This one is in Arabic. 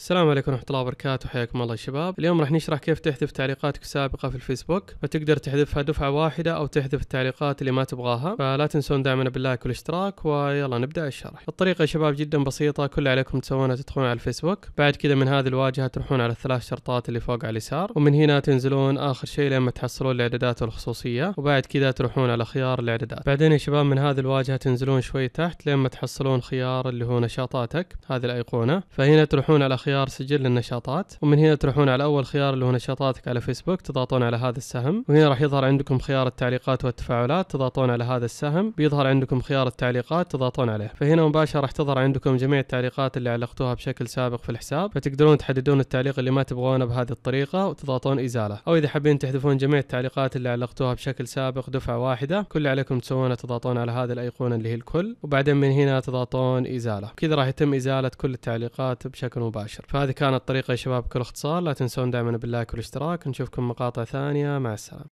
السلام عليكم ورحمة الله وبركاته حياكم الله يا شباب اليوم راح نشرح كيف تحذف تعليقاتك السابقة في الفيسبوك فتقدر تحذفها دفعة واحدة أو تحذف التعليقات اللي ما تبغاها فلا تنسون دعمنا باللايك والاشتراك ويلا نبدأ الشرح الطريقة يا شباب جدا بسيطة كل اللي عليكم تسوونها تدخلون على الفيسبوك بعد كذا من هذه الواجهة تروحون على الثلاث شرطات اللي فوق على اليسار ومن هنا تنزلون آخر شيء لما تحصلون الإعدادات والخصوصية وبعد كذا تروحون على خيار الإعدادات بعدين يا شباب من هذه الواجهة تنزلون شوي تحت لما تحصلون خيار اللي هو نشاطاتك هذه الأيقونة فهنا تروحون على خيار خيار سجل النشاطات ومن هنا تروحون على اول خيار اللي هو نشاطاتك على فيسبوك تضغطون على هذا السهم وهنا راح يظهر عندكم خيار التعليقات والتفاعلات تضغطون على هذا السهم بيظهر عندكم خيار التعليقات تضغطون عليه فهنا مباشره راح تظهر عندكم جميع التعليقات اللي علقتوها بشكل سابق في الحساب فتقدرون تحددون التعليق اللي ما تبغونه بهذه الطريقه وتضغطون ازاله او اذا حابين تحذفون جميع التعليقات اللي علقتوها بشكل سابق دفعه واحده كل اللي عليكم تسوونه تضغطون على هذه الايقونه اللي هي الكل وبعدين من هنا تضغطون ازاله كذا راح يتم ازاله كل التعليقات بشكل مباشر 2019 فهذه كانت طريقة يا شباب بكل اختصار لا تنسون دائما باللايك والاشتراك نشوفكم مقاطع ثانية مع السلامة